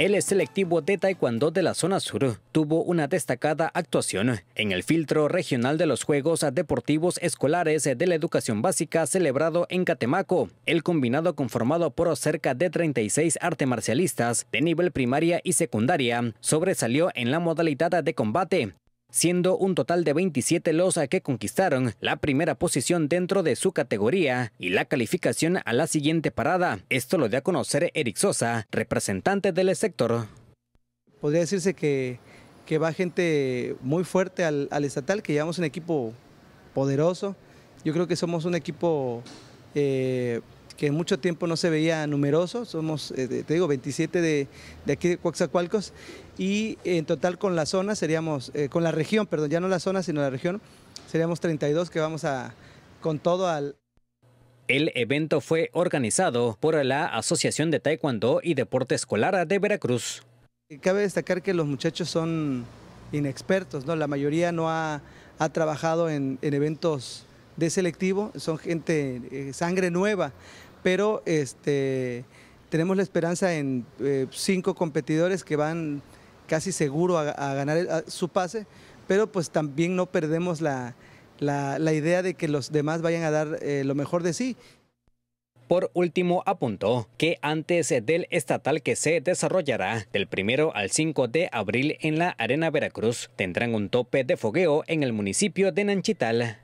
El selectivo de Taekwondo de la zona sur tuvo una destacada actuación en el filtro regional de los Juegos Deportivos Escolares de la Educación Básica celebrado en Catemaco. El combinado conformado por cerca de 36 arte marcialistas de nivel primaria y secundaria sobresalió en la modalidad de combate, siendo un total de 27 losa que conquistaron la primera posición dentro de su categoría y la calificación a la siguiente parada. Esto lo dio a conocer Eric Sosa, representante del sector. Podría decirse que, va gente muy fuerte al, estatal, que llevamos un equipo poderoso. Yo creo que somos un equipo... Eh, que mucho tiempo no se veía numeroso, somos, eh, te digo, 27 de, aquí de Coaxacualcos, y en total con la zona seríamos, eh, con la región, perdón, ya no la zona, sino la región, seríamos 32 que vamos a, con todo al... El evento fue organizado por la Asociación de Taekwondo y Deporte Escolar de Veracruz. Cabe destacar que los muchachos son inexpertos, ¿no? la mayoría no ha, trabajado en, eventos de selectivo, son gente, eh, sangre nueva, pero este, tenemos la esperanza en eh, cinco competidores que van casi seguro a, ganar eh, su pase, pero pues también no perdemos la, idea de que los demás vayan a dar eh, lo mejor de sí. Por último, apuntó que antes del estatal que se desarrollará del 1 al 5 de abril en la Arena Veracruz, tendrán un tope de fogueo en el municipio de Nanchital.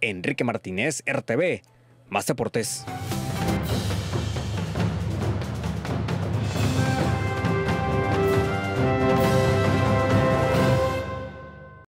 Enrique Martínez, RTV, más deportes. Thank you.